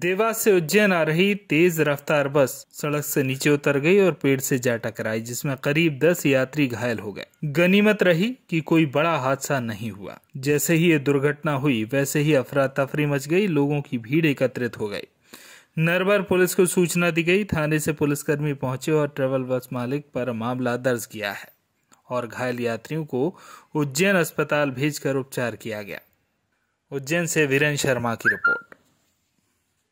देवा से उज्जैन आ रही तेज रफ्तार बस सड़क से नीचे उतर गई और पेड़ से जा टकराई जिसमें करीब दस यात्री घायल हो गए गनीमत रही कि कोई बड़ा हादसा नहीं हुआ जैसे ही ये दुर्घटना हुई वैसे ही अफरा तफरी मच गई लोगों की भीड़ एकत्रित हो गई नरबर पुलिस को सूचना दी गई थाने से पुलिसकर्मी पहुंचे और ट्रेवल बस मालिक पर मामला दर्ज किया है और घायल यात्रियों को उज्जैन अस्पताल भेजकर उपचार किया गया उज्जैन से वीरेन शर्मा की रिपोर्ट